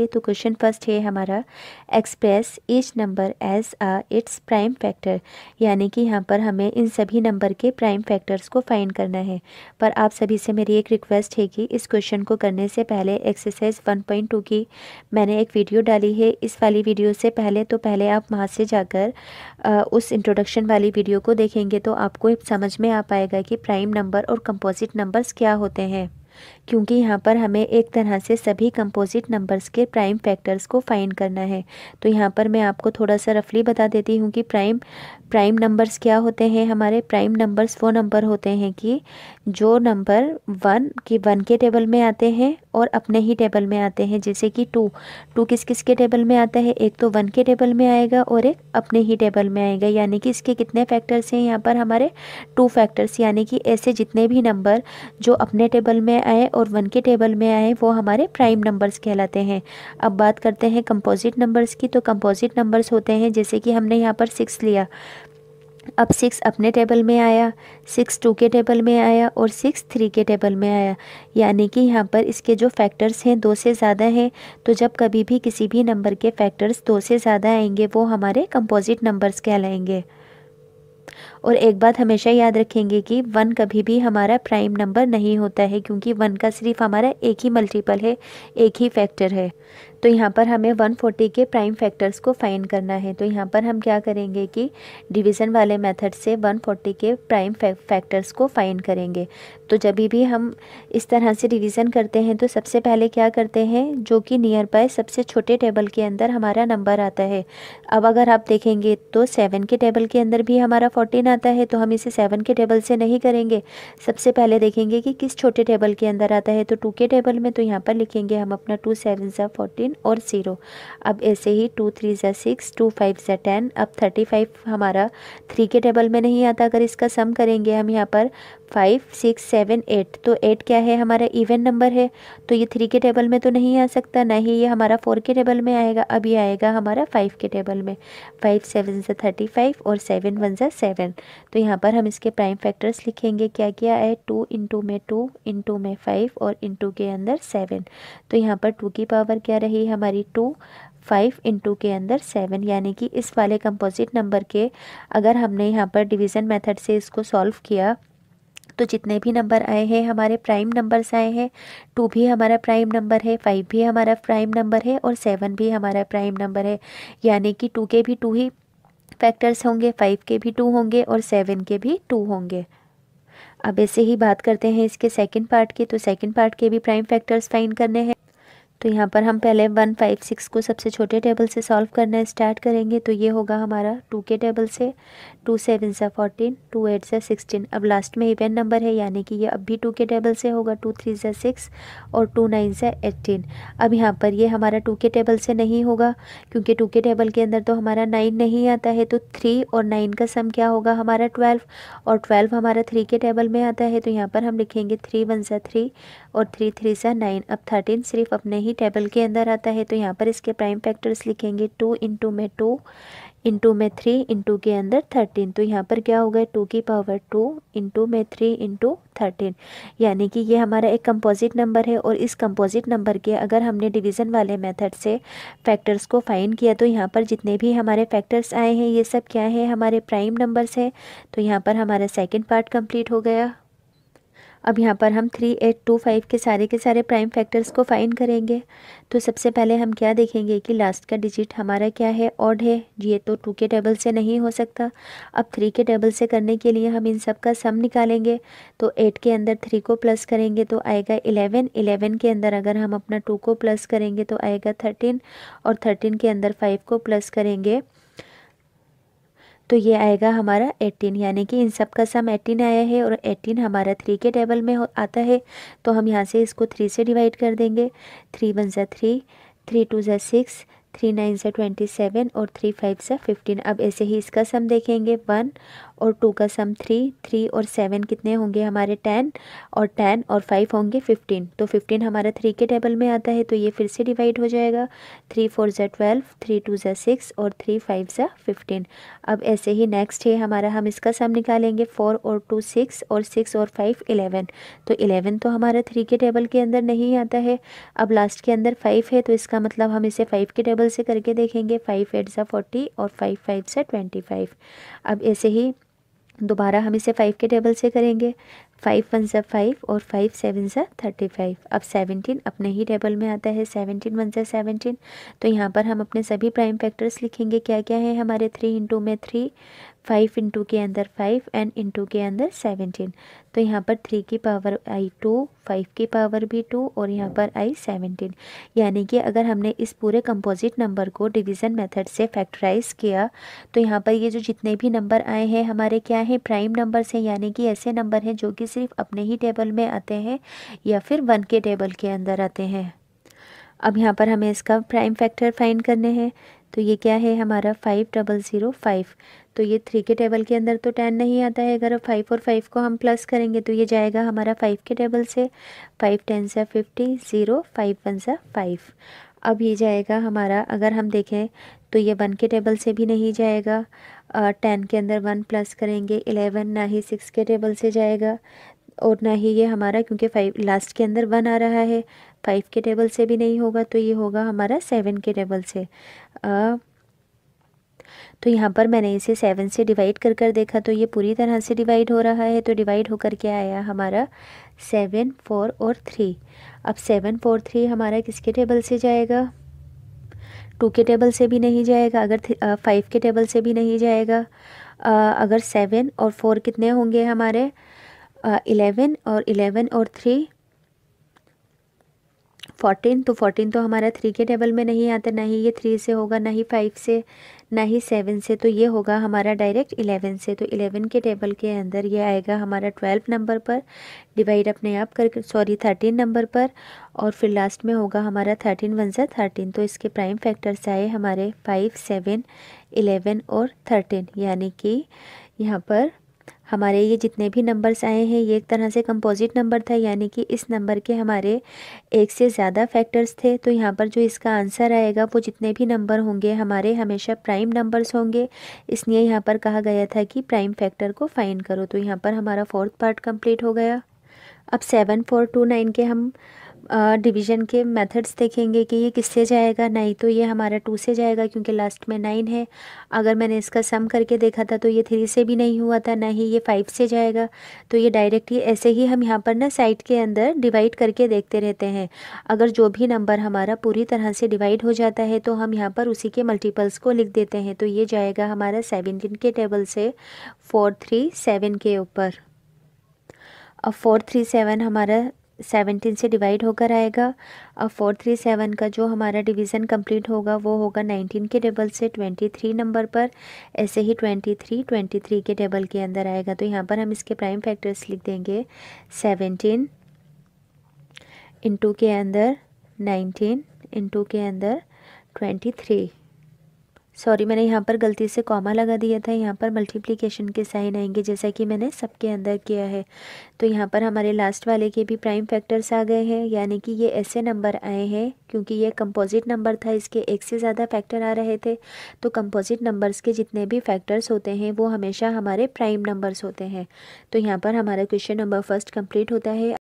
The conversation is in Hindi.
करेंगे तो क्वेश्चन फर्स्ट है हमारा express each number as a its prime factor यानी कि यहाँ पर हमें इन सभी नंबर के प्राइम फैक्टर्स को फाइंड करना है पर आप सभी से मेरी एक रिक्वेस्ट है कि इस क्वेश्चन को करने से पहले एक्सरसाइज 1.2 की मैंने एक वीडियो डाली है इस वाली वीडियो से पहले तो पहले आप वहाँ से जाकर उस इंट्रोडक्शन वाली वीडियो को देखेंगे तो आपको समझ में आ पाएगा कि प्राइम नंबर और कंपोजिट नंबर्स क्या होते हैं क्योंकि यहाँ पर हमें एक तरह से सभी कंपोजिट नंबर्स के प्राइम फैक्टर्स को फाइंड करना है तो यहाँ पर मैं आपको थोड़ा सा रफली बता देती हूँ कि प्राइम प्राइम नंबर्स क्या होते हैं हमारे प्राइम नंबर्स वो नंबर होते हैं कि जो नंबर वन की वन के टेबल में आते हैं और अपने ही टेबल में आते हैं जैसे कि टू टू किस किस के टेबल में आता है एक तो वन के टेबल में आएगा और एक अपने ही टेबल में आएगा यानी कि इसके कितने फैक्टर्स हैं यहाँ पर हमारे टू फैक्टर्स यानी कि ऐसे जितने भी नंबर जो अपने टेबल में आए और वन के टेबल में आए वो हमारे प्राइम नंबर्स कहलाते हैं अब बात करते हैं कंपोजिट नंबर्स की तो कंपोजिट नंबर्स होते हैं जैसे कि हमने यहाँ पर सिक्स लिया अब सिक्स अपने टेबल में आया सिक्स टू के टेबल में आया और सिक्स थ्री के टेबल में आया यानी कि यहाँ पर इसके जो फैक्टर्स हैं दो से ज़्यादा हैं तो जब कभी भी किसी भी नंबर के फैक्टर्स दो से ज़्यादा आएंगे वो हमारे कंपोजिट नंबर्स कहलाएंगे और एक बात हमेशा याद रखेंगे कि वन कभी भी हमारा प्राइम नंबर नहीं होता है क्योंकि वन का सिर्फ हमारा एक ही मल्टीपल है एक ही फैक्टर है तो यहाँ पर हमें 140 के प्राइम फैक्टर्स को फाइंड करना है तो यहाँ पर हम क्या करेंगे कि डिवीज़न वाले मेथड से 140 के प्राइम फैक्टर्स को फाइंड करेंगे तो जब भी हम इस तरह से डिवीज़न करते हैं तो सबसे पहले क्या करते हैं जो कि नियर बाय सबसे छोटे टेबल के अंदर हमारा नंबर आता है अब अगर आप देखेंगे तो सेवन के टेबल के अंदर भी हमारा फोर्टीन आता है तो हम इसे सेवन के टेबल से नहीं करेंगे सबसे पहले देखेंगे कि किस छोटे टेबल के अंदर आता है तो टू के टेबल में तो यहाँ पर लिखेंगे हम अपना टू सेवन सा फोर्टीन नाइन और ज़ीरो अब ऐसे ही टू थ्री ज़ा सिक्स टू फाइव ज़ा टेन अब थर्टी फाइव हमारा थ्री के टेबल में नहीं आता अगर इसका सम करेंगे हम यहाँ पर फाइव सिक्स सेवन एट तो एट क्या है हमारा इवन नंबर है तो ये थ्री के टेबल में तो नहीं आ सकता ना ही ये हमारा फोर के टेबल में आएगा अब ये आएगा हमारा फाइव के टेबल में फाइव सेवन ज़ा थर्टी फाइव और सेवन वन ज़ा सेवन तो यहाँ पर हम इसके प्राइम फैक्टर्स लिखेंगे क्या क्या है टू इंटू में टू इंटू में फाइव और इंटू के अंदर सेवन तो यहाँ पर टू की पावर क्या रही हमारी टू फाइव इंटू के अंदर सेवन यानी कि इस वाले कंपोजिट नंबर के अगर हमने यहाँ पर डिवीज़न मेथड से इसको सॉल्व किया तो जितने भी नंबर आए हैं हमारे प्राइम नंबर्स आए हैं टू भी हमारा प्राइम नंबर है फाइव भी हमारा प्राइम नंबर है और सेवन भी हमारा प्राइम नंबर है यानी कि टू के भी टू ही फैक्टर्स होंगे फाइव के भी टू होंगे और सेवन के भी टू होंगे अब ऐसे ही बात करते हैं इसके सेकंड पार्ट के तो सेकंड पार्ट के भी प्राइम फैक्टर्स फाइंड करने हैं तो यहाँ पर हम पहले वन फाइव सिक्स को सबसे छोटे टेबल से सॉल्व करना स्टार्ट करेंगे तो ये होगा हमारा टू के टेबल से टू सेवन सा फोर्टीन टू एट सा सिक्सटीन अब लास्ट में इवेंट नंबर है यानी कि ये अब भी टू के टेबल से होगा टू थ्री सा सिक्स और टू नाइन सा एट्टीन अब यहाँ पर ये हमारा टू के टेबल से नहीं होगा क्योंकि टू के टेबल के अंदर तो हमारा नाइन नहीं आता है तो थ्री और नाइन का सम क्या होगा हमारा ट्वेल्व और ट्वेल्व हमारा थ्री के टेबल में आता है तो यहाँ पर हम लिखेंगे थ्री वन सा थ्री और थ्री थ्री सा नाइन अब थर्टीन सिर्फ अपने ही टेबल के अंदर आता है तो यहाँ पर इसके प्राइम फैक्टर्स लिखेंगे टू इंटू में टू इंटू में थ्री इंटू के अंदर थर्टीन तो यहाँ पर क्या होगा टू की पावर टू इंटू में थ्री इंटू थर्टीन यानी कि ये हमारा एक कंपोजिट नंबर है और इस कंपोजिट नंबर के अगर हमने डिवीज़न वाले मेथड से फैक्टर्स को फाइंड किया तो यहाँ पर जितने भी हमारे फैक्टर्स आए हैं ये सब क्या है हमारे प्राइम नंबर्स हैं तो यहाँ पर हमारा सेकेंड पार्ट कम्प्लीट हो गया अब यहाँ पर हम थ्री एट टू फाइव के सारे के सारे प्राइम फैक्टर्स को फाइंड करेंगे तो सबसे पहले हम क्या देखेंगे कि लास्ट का डिजिट हमारा क्या है ऑड है ये तो टू के टेबल से नहीं हो सकता अब थ्री के टेबल से करने के लिए हम इन सब का सम निकालेंगे तो एट के अंदर थ्री को प्लस करेंगे तो आएगा इलेवन इलेवन के अंदर अगर हम अपना टू को प्लस करेंगे तो आएगा थर्टीन और थर्टीन के अंदर फाइव को प्लस करेंगे तो ये आएगा हमारा एट्टीन यानी कि इन सब का सम 18 आया है और एट्टीन हमारा थ्री के टेबल में आता है तो हम यहाँ से इसको थ्री से डिवाइड कर देंगे थ्री वन ज़ा थ्री थ्री टू ज़ा सिक्स थ्री नाइन ज़ा ट्वेंटी सेवन और थ्री फाइव ज़ा फिफ्टीन अब ऐसे ही इसका सम देखेंगे वन और टू का सम थ्री थ्री और सेवन कितने होंगे हमारे टेन और टेन और फाइव होंगे फिफ्टीन तो फिफ्टीन हमारा थ्री के टेबल में आता है तो ये फिर से डिवाइड हो जाएगा थ्री फोर ज़ा ट्वेल्व थ्री टू ज़ा सिक्स और थ्री फाइव ज़ा फिफ्टीन अब ऐसे ही नेक्स्ट है हमारा हम इसका सम निकालेंगे फोर और टू सिक्स और सिक्स और फाइव इलेवन तो एलेवन तो हमारा थ्री के टेबल के अंदर नहीं आता है अब लास्ट के अंदर फाइव है तो इसका मतलब हम इसे फाइव के टेबल से करके देखेंगे फाइव एट ज़ा फोर्टी और फाइव फाइव ज़ा ट्वेंटी फाइव अब ऐसे ही दोबारा हम इसे फ़ाइव के टेबल से करेंगे फाइव वन ज़ा फाइव और फाइव सेवन ज़ा थर्टी फाइव अब सेवनटीन अपने ही टेबल में आता है सेवनटीन वन ज़ा सेवनटीन तो यहाँ पर हम अपने सभी प्राइम फैक्टर्स लिखेंगे क्या क्या है हमारे थ्री इंटू में थ्री फाइव इंटू के अंदर फाइव एंड इंटू के अंदर सेवनटीन तो यहाँ पर थ्री की पावर आई टू फाइव की पावर भी टू और यहाँ पर आई सेवनटीन यानी कि अगर हमने इस पूरे कंपोजिट नंबर को डिवीज़न मेथड से फैक्टराइज किया तो यहाँ पर ये जो जितने भी नंबर आए हैं हमारे क्या हैं प्राइम नंबर्स हैं यानी कि ऐसे नंबर हैं जो कि सिर्फ अपने ही टेबल में आते हैं या फिर वन के टेबल के अंदर आते हैं अब यहाँ पर हमें इसका प्राइम फैक्टर फाइंड करने हैं तो ये क्या है हमारा फाइव डबल ज़ीरो फाइव तो ये थ्री के टेबल के अंदर तो टेन नहीं आता है अगर फाइव और फाइव को हम प्लस करेंगे तो ये जाएगा हमारा फाइव के टेबल से फाइव टेन सा फिफ्टी ज़ीरो फाइव वन सा फाइव अब ये जाएगा हमारा अगर हम देखें तो ये वन के टेबल से भी नहीं जाएगा टेन के अंदर वन प्लस करेंगे इलेवन ना ही सिक्स के टेबल से जाएगा और ना ही ये हमारा क्योंकि फाइव लास्ट के अंदर वन आ रहा है फाइव के टेबल से भी नहीं होगा तो ये होगा हमारा सेवन के टेबल से आ, तो यहाँ पर मैंने इसे सेवन से डिवाइड कर कर देखा तो ये पूरी तरह से डिवाइड हो रहा है तो डिवाइड होकर के आया हमारा सेवन फोर और थ्री अब सेवन फोर थ्री हमारा किसके टेबल से जाएगा टू के टेबल से भी नहीं जाएगा अगर फाइव के टेबल से भी नहीं जाएगा आ, अगर सेवन और फोर कितने होंगे हमारे इलेवन और इलेवन और थ्री फोर्टीन तो फोर्टीन तो हमारा थ्री के टेबल में नहीं आता ना ही ये थ्री से होगा ना ही फाइव से ना ही सेवन से तो ये होगा हमारा डायरेक्ट इलेवन से तो इलेवन के टेबल के अंदर ये आएगा हमारा ट्वेल्व नंबर पर डिवाइड अपने आप करके सॉरी थर्टीन नंबर पर और फिर लास्ट में होगा हमारा थर्टीन वन से थर्टीन तो इसके प्राइम फैक्टर्स आए हमारे फाइव सेवन इलेवन और थर्टीन यानी कि यहाँ पर हमारे ये जितने भी नंबर्स आए हैं ये एक तरह से कंपोजिट नंबर था यानी कि इस नंबर के हमारे एक से ज़्यादा फैक्टर्स थे तो यहाँ पर जो इसका आंसर आएगा वो जितने भी नंबर होंगे हमारे हमेशा प्राइम नंबर्स होंगे इसलिए यहाँ पर कहा गया था कि प्राइम फैक्टर को फाइंड करो तो यहाँ पर हमारा फोर्थ पार्ट कंप्लीट हो गया अब सेवन फोर टू नाइन के हम डिवीज़न के मेथड्स देखेंगे कि ये किससे जाएगा नहीं तो ये हमारा टू से जाएगा क्योंकि लास्ट में नाइन है अगर मैंने इसका सम करके देखा था तो ये थ्री से भी नहीं हुआ था ना ही ये फाइव से जाएगा तो ये डायरेक्टली ऐसे ही हम यहाँ पर ना साइड के अंदर डिवाइड करके देखते रहते हैं अगर जो भी नंबर हमारा पूरी तरह से डिवाइड हो जाता है तो हम यहाँ पर उसी के मल्टीपल्स को लिख देते हैं तो ये जाएगा हमारा सेवनटीन के टेबल से फोर थ्री सेवन के ऊपर अब फोर थ्री सेवन हमारा सेवनटीन से डिवाइड होकर आएगा और फोर थ्री सेवन का जो हमारा डिवीज़न कंप्लीट होगा वो होगा नाइनटीन के टेबल से ट्वेंटी थ्री नंबर पर ऐसे ही ट्वेंटी थ्री ट्वेंटी थ्री के टेबल के अंदर आएगा तो यहाँ पर हम इसके प्राइम फैक्टर्स लिख देंगे सेवनटीन इंटू के अंदर नाइनटीन इंटू के अंदर ट्वेंटी थ्री सॉरी मैंने यहाँ पर गलती से कॉमा लगा दिया था यहाँ पर मल्टीप्लिकेशन के साइन आएंगे जैसा कि मैंने सबके अंदर किया है तो यहाँ पर हमारे लास्ट वाले के भी प्राइम फैक्टर्स आ गए हैं यानी कि ये ऐसे नंबर आए हैं क्योंकि ये कंपोजिट नंबर था इसके एक से ज़्यादा फैक्टर आ रहे थे तो कंपोजिट नंबर्स के जितने भी फैक्टर्स होते हैं वो हमेशा हमारे प्राइम नंबर्स होते हैं तो यहाँ पर हमारा क्वेश्चन नंबर फर्स्ट कम्प्लीट होता है